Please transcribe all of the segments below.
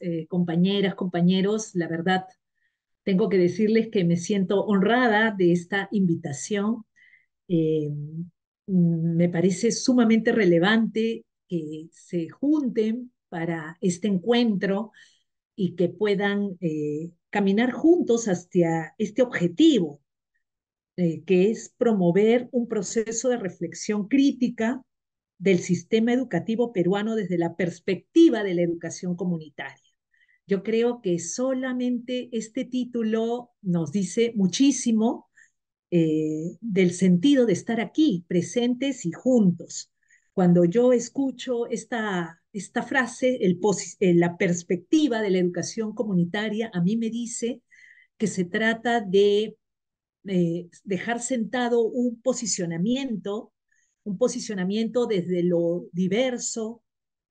Eh, compañeras, compañeros, la verdad, tengo que decirles que me siento honrada de esta invitación. Eh, me parece sumamente relevante que se junten para este encuentro y que puedan eh, caminar juntos hacia este objetivo, que es promover un proceso de reflexión crítica del sistema educativo peruano desde la perspectiva de la educación comunitaria. Yo creo que solamente este título nos dice muchísimo eh, del sentido de estar aquí, presentes y juntos. Cuando yo escucho esta, esta frase, la perspectiva de la educación comunitaria, a mí me dice que se trata de eh, dejar sentado un posicionamiento un posicionamiento desde lo diverso,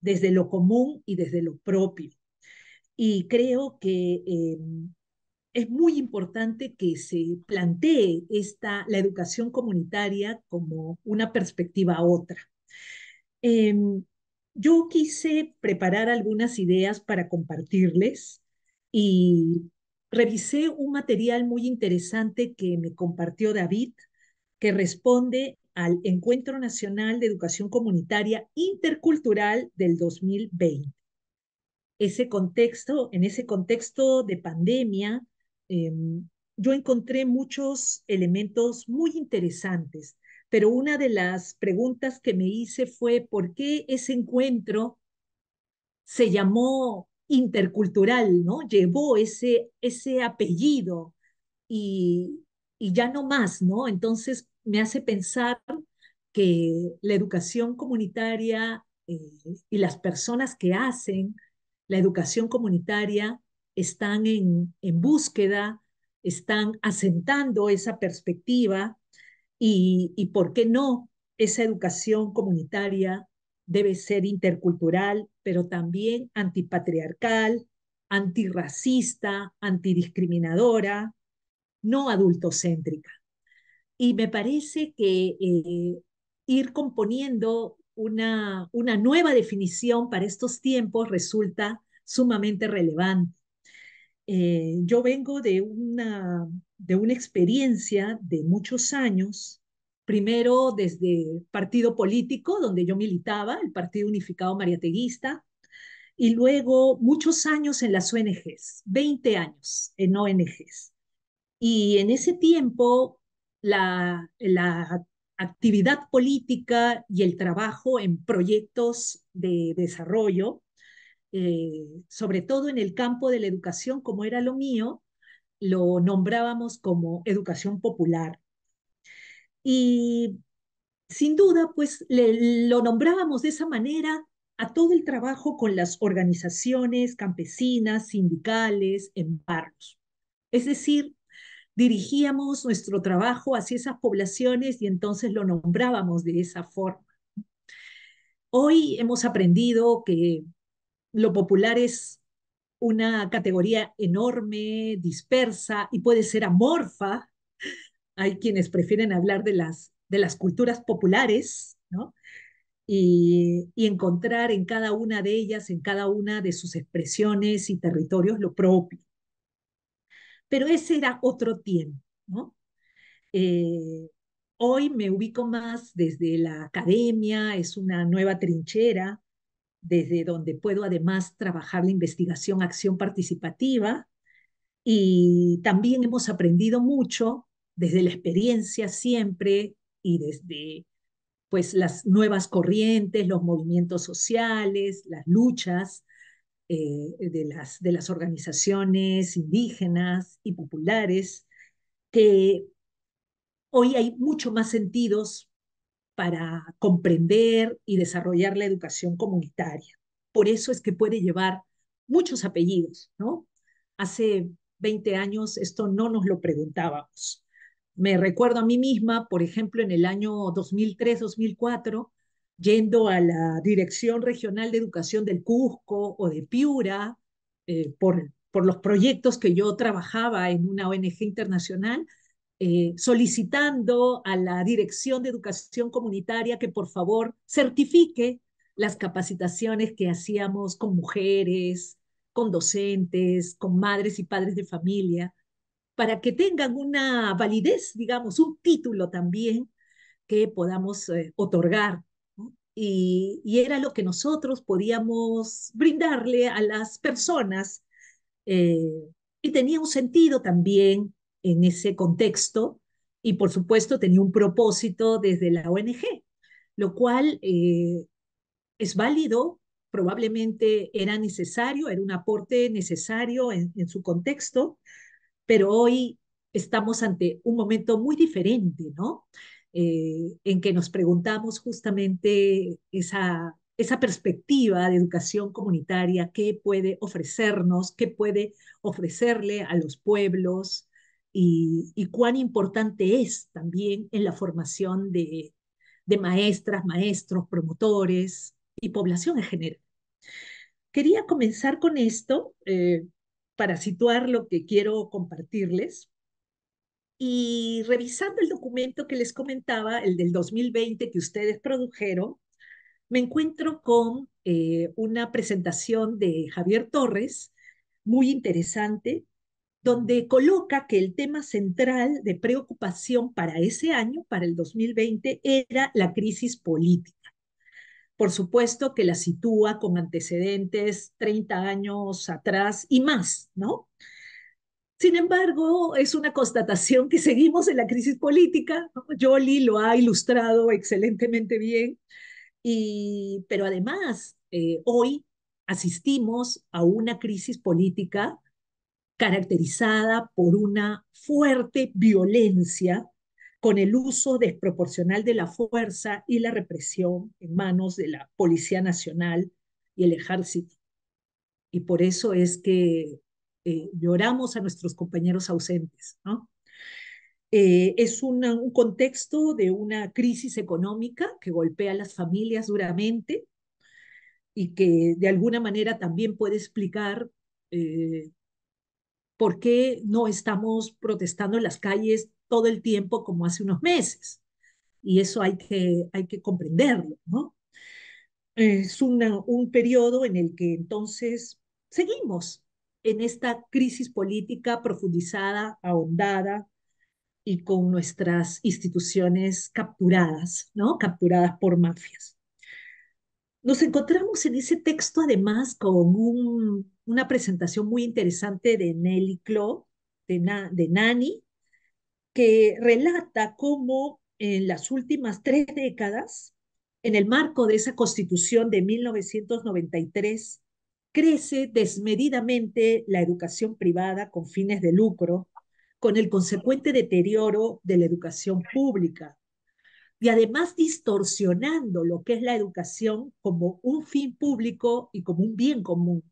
desde lo común y desde lo propio. Y creo que em, es muy importante que se plantee esta, la educación comunitaria como una perspectiva a otra. Em, yo quise preparar algunas ideas para compartirles y revisé un material muy interesante que me compartió David, que responde al Encuentro Nacional de Educación Comunitaria Intercultural del 2020. Ese contexto, en ese contexto de pandemia, em, yo encontré muchos elementos muy interesantes, pero una de las preguntas que me hice fue por qué ese encuentro se llamó intercultural, ¿no? Llevó ese, ese apellido y, y ya no más, ¿no? Entonces, me hace pensar que la educación comunitaria eh, y las personas que hacen la educación comunitaria están en, en búsqueda, están asentando esa perspectiva y, y, ¿por qué no? Esa educación comunitaria debe ser intercultural, pero también antipatriarcal, antirracista, antidiscriminadora, no adultocéntrica. Y me parece que eh, ir componiendo una, una nueva definición para estos tiempos resulta sumamente relevante. Eh, yo vengo de una, de una experiencia de muchos años, primero desde el partido político, donde yo militaba, el Partido Unificado Mariateguista, y luego muchos años en las ONGs, 20 años en ONGs. Y en ese tiempo la, actividad política y el trabajo en proyectos de desarrollo, eh, sobre todo en el campo de la educación, como era lo mío, lo nombrábamos como educación popular. Y sin duda, pues lo nombrábamos de esa manera a todo el trabajo con las organizaciones campesinas, sindicales, en barrios. Es decir, dirigíamos nuestro trabajo hacia esas poblaciones y entonces lo nombrábamos de esa forma. Hoy hemos aprendido que lo popular es una categoría enorme, dispersa y puede ser amorfa. Hay quienes prefieren hablar de las, de las culturas populares, ¿no? y, encontrar en cada una de ellas, en cada una de sus expresiones y territorios lo propio pero ese era otro tiempo, ¿no? Eh, hoy me ubico más desde la academia, es una nueva trinchera, desde donde puedo además trabajar la investigación, acción participativa, y también hemos aprendido mucho desde la experiencia siempre y desde pues las nuevas corrientes, los movimientos sociales, las luchas, eh, de, las, de las organizaciones indígenas y populares, que hoy hay mucho más sentidos para comprender y desarrollar la educación comunitaria. Por eso es que puede llevar muchos apellidos, ¿no? Hace 20 años esto no nos lo preguntábamos. Me recuerdo a mí misma, por ejemplo, en el año 2003-2004, yendo a la Dirección Regional de Educación del Cusco o de Piura, eh, por, por los proyectos que yo trabajaba en una ONG internacional, eh, solicitando a la Dirección de Educación Comunitaria que por favor certifique las capacitaciones que hacíamos con mujeres, con docentes, con madres y padres de familia, para que tengan una validez, digamos, un título también que podamos eh, otorgar y, era lo que nosotros podíamos brindarle a las personas. Eh, y tenía un sentido también en ese contexto y por supuesto tenía un propósito desde la ONG, lo cual eh, es válido, probablemente era necesario, era un aporte necesario en, su contexto, pero hoy estamos ante un momento muy diferente, ¿no? Eh, en que nos preguntamos justamente esa, esa perspectiva de educación comunitaria, qué puede ofrecernos, qué puede ofrecerle a los pueblos y, cuán importante es también en la formación de, maestras, maestros, promotores y población en general. Quería comenzar con esto eh, para situar lo que quiero compartirles. Y revisando el documento que les comentaba, el del 2020 que ustedes produjeron, me encuentro con eh, una presentación de Javier Torres, muy interesante, donde coloca que el tema central de preocupación para ese año, para el 2020, era la crisis política. Por supuesto que la sitúa con antecedentes 30 años atrás y más, ¿no? Sin embargo, es una constatación que seguimos en la crisis política. Jolie lo ha ilustrado excelentemente bien. Y, pero además, eh, hoy asistimos a una crisis política caracterizada por una fuerte violencia con el uso desproporcional de la fuerza y la represión en manos de la Policía Nacional y el Ejército. Y por eso es que eh, lloramos a nuestros compañeros ausentes. Eh, es un contexto de una crisis económica que golpea a las familias duramente y que de alguna manera también puede explicar eh, por qué no estamos protestando en las calles todo el tiempo como hace unos meses. Y eso hay que, hay que comprenderlo, Es un periodo en el que entonces seguimos en esta crisis política profundizada, ahondada y con nuestras instituciones capturadas, ¿no? Capturadas por mafias. Nos encontramos en ese texto además con una presentación muy interesante de Nelly Clo, de, de Nani, que relata cómo en las últimas tres décadas, en el marco de esa constitución de 1993, crece desmedidamente la educación privada con fines de lucro, con el consecuente deterioro de la educación pública, y además distorsionando lo que es la educación como un fin público y como un bien común.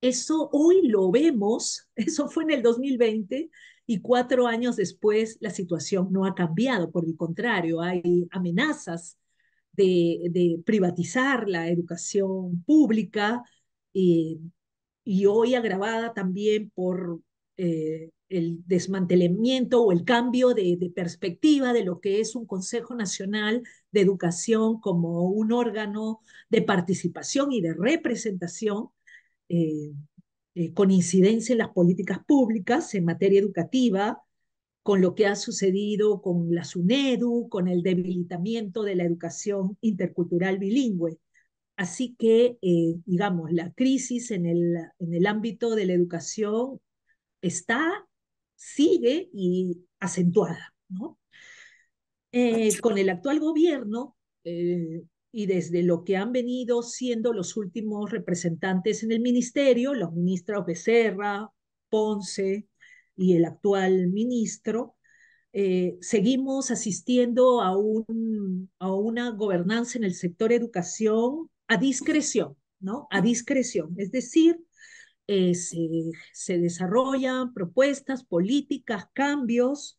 Eso hoy lo vemos, eso fue en el 2020 y cuatro años después la situación no ha cambiado, por el contrario, hay amenazas de, privatizar la educación pública eh, y hoy agravada también por eh, el desmantelamiento o el cambio de, perspectiva de lo que es un Consejo Nacional de Educación como un órgano de participación y de representación eh, con incidencia en las políticas públicas en materia educativa, con lo que ha sucedido con la SUNEDU, con el debilitamiento de la educación intercultural bilingüe. Así que, eh, digamos, la crisis en el, en el ámbito de la educación está, sigue y acentuada. ¿no? Eh, con el actual gobierno eh, y desde lo que han venido siendo los últimos representantes en el ministerio, los ministros Becerra, Ponce, y el actual ministro, eh, seguimos asistiendo a, un, a una gobernanza en el sector educación a discreción, ¿no? A discreción. Es decir, eh, se, se desarrollan propuestas, políticas, cambios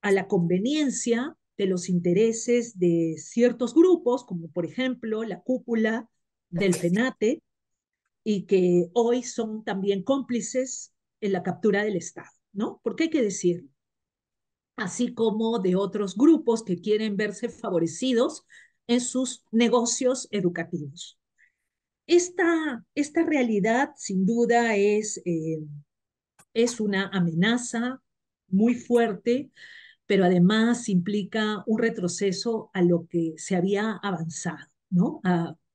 a la conveniencia de los intereses de ciertos grupos, como por ejemplo la cúpula del PENATE y que hoy son también cómplices en la captura del Estado. ¿no? Porque hay que decirlo. Así como de otros grupos que quieren verse favorecidos en sus negocios educativos. Esta, esta realidad, sin duda, es, eh, es una amenaza muy fuerte, pero además implica un retroceso a lo que se había avanzado, ¿no?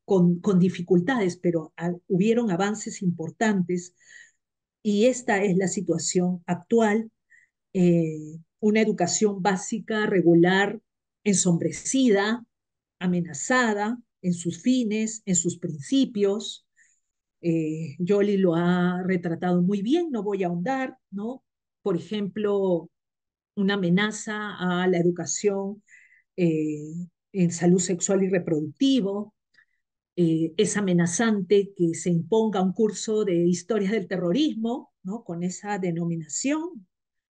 con, dificultades, pero hubieron avances importantes y esta es la situación actual, eh, una educación básica, regular, ensombrecida, amenazada en sus fines, en sus principios. Eh, lo ha retratado muy bien, no voy a ahondar, ¿no? Por ejemplo, una amenaza a la educación eh, en salud sexual y reproductivo, eh, es amenazante que se imponga un curso de historias del terrorismo, ¿no? Con esa denominación,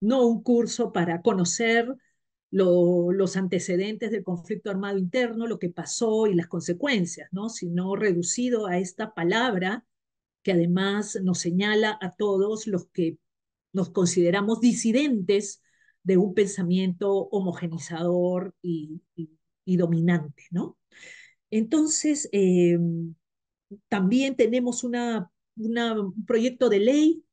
no un curso para conocer los antecedentes del conflicto armado interno, lo que pasó y las consecuencias, ¿no? Sino reducido a esta palabra que además nos señala a todos los que nos consideramos disidentes de un pensamiento homogenizador y, y dominante, ¿no? Entonces, em, también tenemos una, un proyecto de ley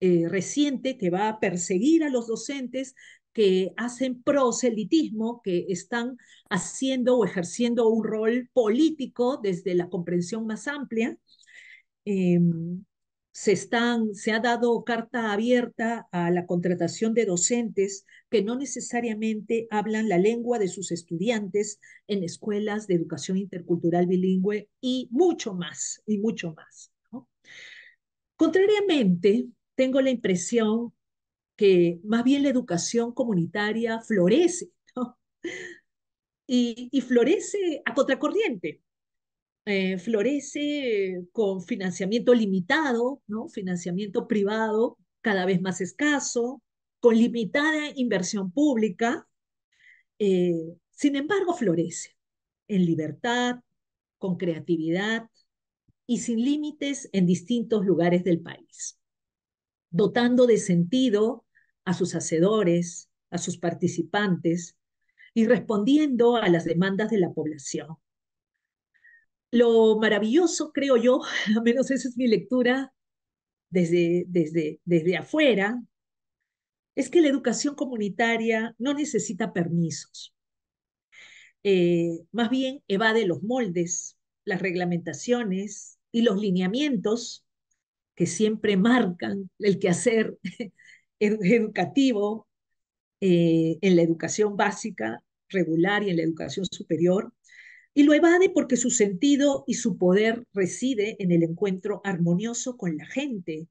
eh, reciente que va a perseguir a los docentes que hacen proselitismo, que están haciendo o ejerciendo un rol político desde la comprensión más amplia. Em, se, están, se ha dado carta abierta a la contratación de docentes que no necesariamente hablan la lengua de sus estudiantes en escuelas de educación intercultural bilingüe y mucho más, y mucho más. ¿no? Contrariamente, tengo la impresión que más bien la educación comunitaria florece y, y florece a contracorriente eh, florece con financiamiento limitado, ¿no? financiamiento privado cada vez más escaso, con limitada inversión pública, eh, sin embargo florece en libertad, con creatividad y sin límites en distintos lugares del país, dotando de sentido a sus hacedores, a sus participantes y respondiendo a las demandas de la población lo maravilloso, creo yo, al menos esa es mi lectura desde, desde, desde afuera, es que la educación comunitaria no necesita permisos. Eh, más bien evade los moldes, las reglamentaciones y los lineamientos que siempre marcan el quehacer educativo eh, en la educación básica, regular y en la educación superior, y lo evade porque su sentido y su poder reside en el encuentro armonioso con la gente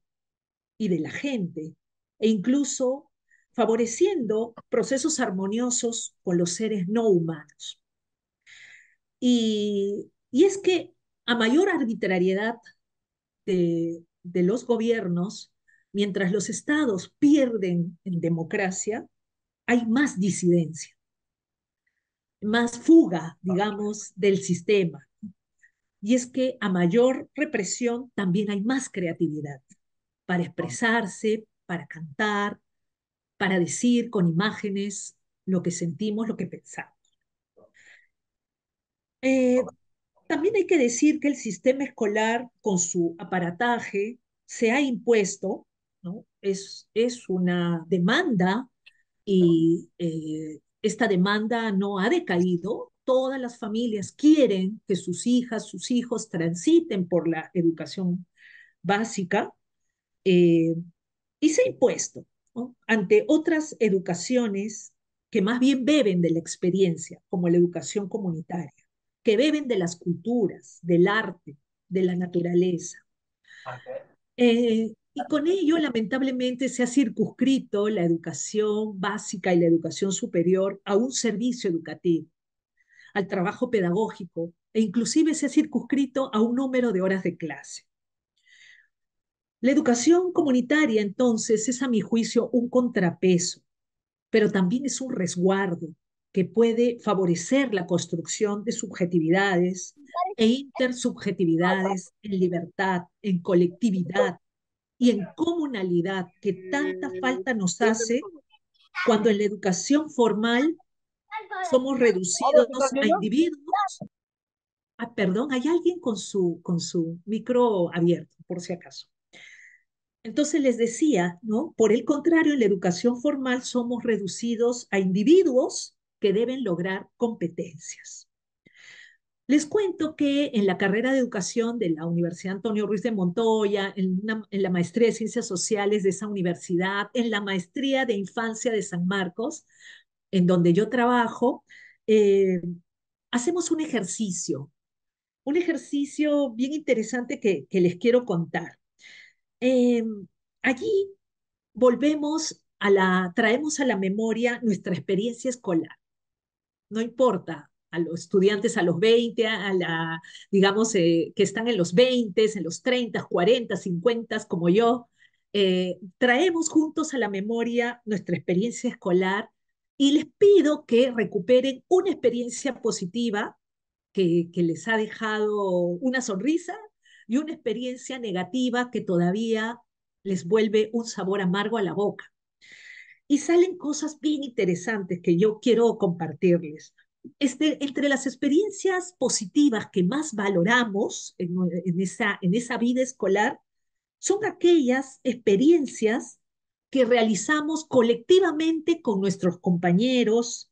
y de la gente, e incluso favoreciendo procesos armoniosos con los seres no humanos. Y, es que a mayor arbitrariedad de, de los gobiernos, mientras los estados pierden en democracia, hay más disidencia más fuga, digamos, del sistema. Y es que a mayor represión también hay más creatividad para expresarse, para cantar, para decir con imágenes lo que sentimos, lo que pensamos. Eh, también hay que decir que el sistema escolar, con su aparataje, se ha impuesto, es, es una demanda y eh, esta demanda no ha decaído, todas las familias quieren que sus hijas, sus hijos transiten por la educación básica eh, y se ha impuesto ante otras educaciones que más bien beben de la experiencia, como la educación comunitaria, que beben de las culturas, del arte, de la naturaleza. Eh, y con ello, lamentablemente, se ha circunscrito la educación básica y la educación superior a un servicio educativo, al trabajo pedagógico e inclusive se ha circunscrito a un número de horas de clase. La educación comunitaria, entonces, es a mi juicio un contrapeso, pero también es un resguardo que puede favorecer la construcción de subjetividades e intersubjetividades en libertad, en colectividad, y en comunalidad que tanta falta nos hace cuando en la educación formal somos reducidos a individuos. Ah, perdón, hay alguien con su, con su micro abierto, por si acaso. Entonces les decía, ¿no? Por el contrario, en la educación formal somos reducidos a individuos que deben lograr competencias. Les cuento que en la carrera de educación de la Universidad Antonio Ruiz de Montoya, en, la maestría de ciencias sociales de esa universidad, en la maestría de infancia de San Marcos, en donde yo trabajo, eh, hacemos un ejercicio, un ejercicio bien interesante que, les quiero contar. Eh, allí volvemos a la, traemos a la memoria nuestra experiencia escolar. No importa a los estudiantes a los 20, a la, digamos, eh, que están en los 20, en los 30, 40, 50, como yo, eh, traemos juntos a la memoria nuestra experiencia escolar y les pido que recuperen una experiencia positiva que, que les ha dejado una sonrisa y una experiencia negativa que todavía les vuelve un sabor amargo a la boca. Y salen cosas bien interesantes que yo quiero compartirles. Este, entre las experiencias positivas que más valoramos en, esa, en esa vida escolar son aquellas experiencias que realizamos colectivamente con nuestros compañeros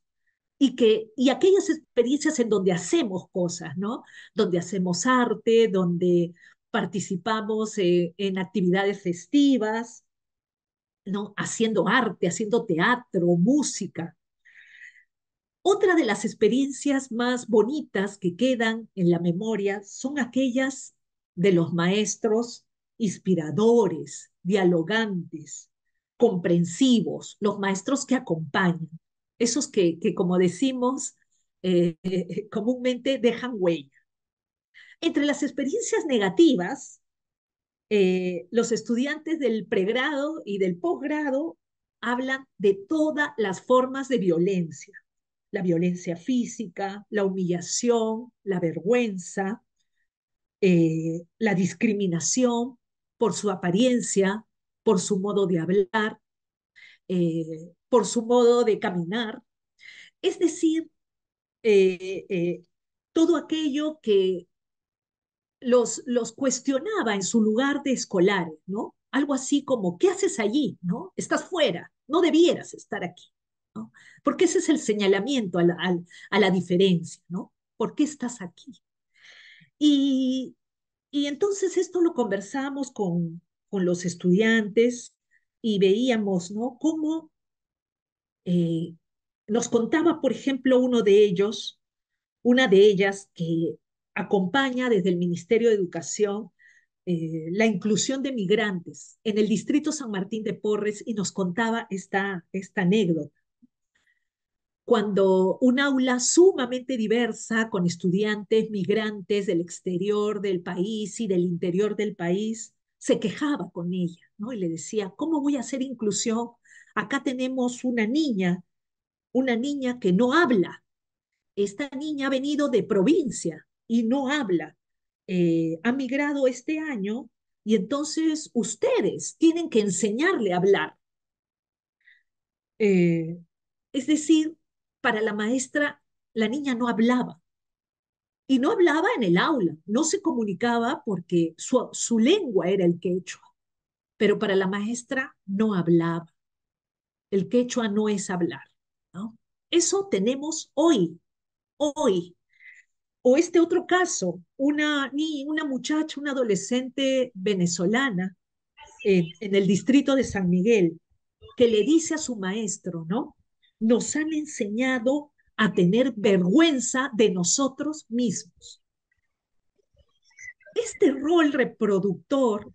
y, que, y aquellas experiencias en donde hacemos cosas, ¿no? Donde hacemos arte, donde participamos eh, en actividades festivas, ¿no? Haciendo arte, haciendo teatro, música. Otra de las experiencias más bonitas que quedan en la memoria son aquellas de los maestros inspiradores, dialogantes, comprensivos, los maestros que acompañan, esos que, como decimos eh, comúnmente, dejan huella. Entre las experiencias negativas, eh, los estudiantes del pregrado y del posgrado hablan de todas las formas de violencia la violencia física, la humillación, la vergüenza, eh, la discriminación por su apariencia, por su modo de hablar, eh, por su modo de caminar. Es decir, eh, todo aquello que los, los cuestionaba en su lugar de escolar, ¿no? Algo así como, ¿qué haces allí? ¿No? Estás fuera, no debieras estar aquí. Porque ese es el señalamiento a la, diferencia, ¿no? ¿Por qué estás aquí? Y, entonces esto lo conversamos con, los estudiantes y veíamos, ¿no? Cómo eh, nos contaba, por ejemplo, uno de ellos, una de ellas que acompaña desde el Ministerio de Educación eh, la inclusión de migrantes en el distrito San Martín de Porres y nos contaba esta, esta anécdota cuando un aula sumamente diversa con estudiantes migrantes del exterior del país y del interior del país se quejaba con ella, ¿no? Y le decía, ¿cómo voy a hacer inclusión? Acá tenemos una niña, una niña que no habla. Esta niña ha venido de provincia y no habla. Eh, ha migrado este año y entonces ustedes tienen que enseñarle a hablar. Eh, es decir, para la maestra la niña no hablaba. Y no hablaba en el aula, no se comunicaba porque su, lengua era el quechua, pero para la maestra no hablaba. El quechua no es hablar. ¿no? Eso tenemos hoy, hoy. O este otro caso, una, una muchacha, una adolescente venezolana eh, en el distrito de San Miguel, que le dice a su maestro, ¿no? nos han enseñado a tener vergüenza de nosotros mismos. Este rol reproductor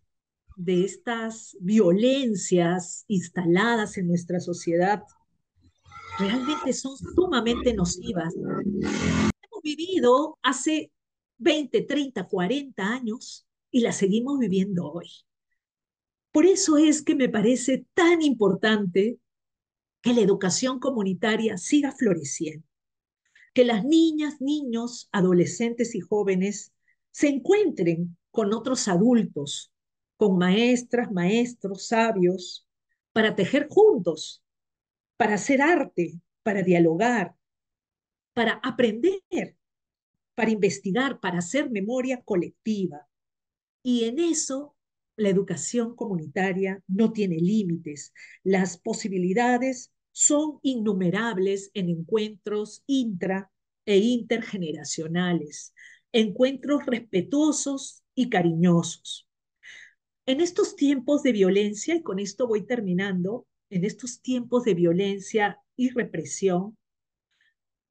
de estas violencias instaladas en nuestra sociedad realmente son sumamente nocivas. Hemos vivido hace 20, 30, 40 años y la seguimos viviendo hoy. Por eso es que me parece tan importante que la educación comunitaria siga floreciendo, que las niñas, niños, adolescentes y jóvenes se encuentren con otros adultos, con maestras, maestros, sabios, para tejer juntos, para hacer arte, para dialogar, para aprender, para investigar, para hacer memoria colectiva. Y en eso la educación comunitaria no tiene límites. Las posibilidades son innumerables en encuentros intra e intergeneracionales, encuentros respetuosos y cariñosos. En estos tiempos de violencia, y con esto voy terminando, en estos tiempos de violencia y represión,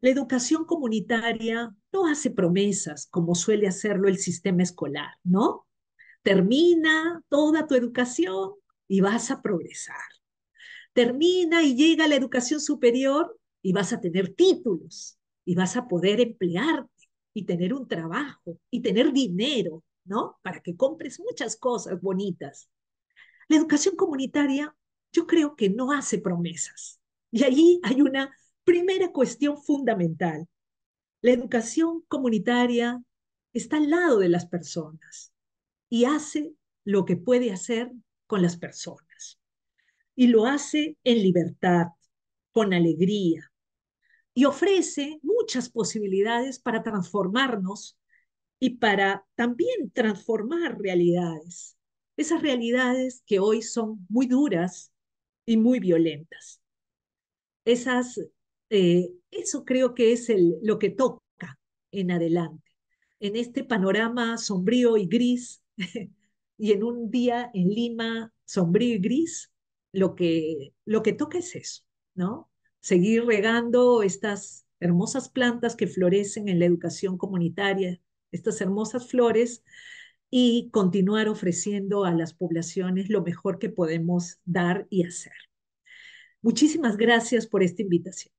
la educación comunitaria no hace promesas como suele hacerlo el sistema escolar, ¿no? Termina toda tu educación y vas a progresar. Termina y llega la educación superior y vas a tener títulos y vas a poder emplearte y tener un trabajo y tener dinero, ¿no? Para que compres muchas cosas bonitas. La educación comunitaria yo creo que no hace promesas. Y ahí hay una primera cuestión fundamental. La educación comunitaria está al lado de las personas y hace lo que puede hacer con las personas. Y lo hace en libertad, con alegría, y ofrece muchas posibilidades para transformarnos y para también transformar realidades, esas realidades que hoy son muy duras y muy violentas. Esas, eh, eso creo que es el, lo que toca en adelante, en este panorama sombrío y gris y en un día en Lima sombrío y gris, lo que, lo que toca es eso, ¿no? Seguir regando estas hermosas plantas que florecen en la educación comunitaria, estas hermosas flores, y continuar ofreciendo a las poblaciones lo mejor que podemos dar y hacer. Muchísimas gracias por esta invitación.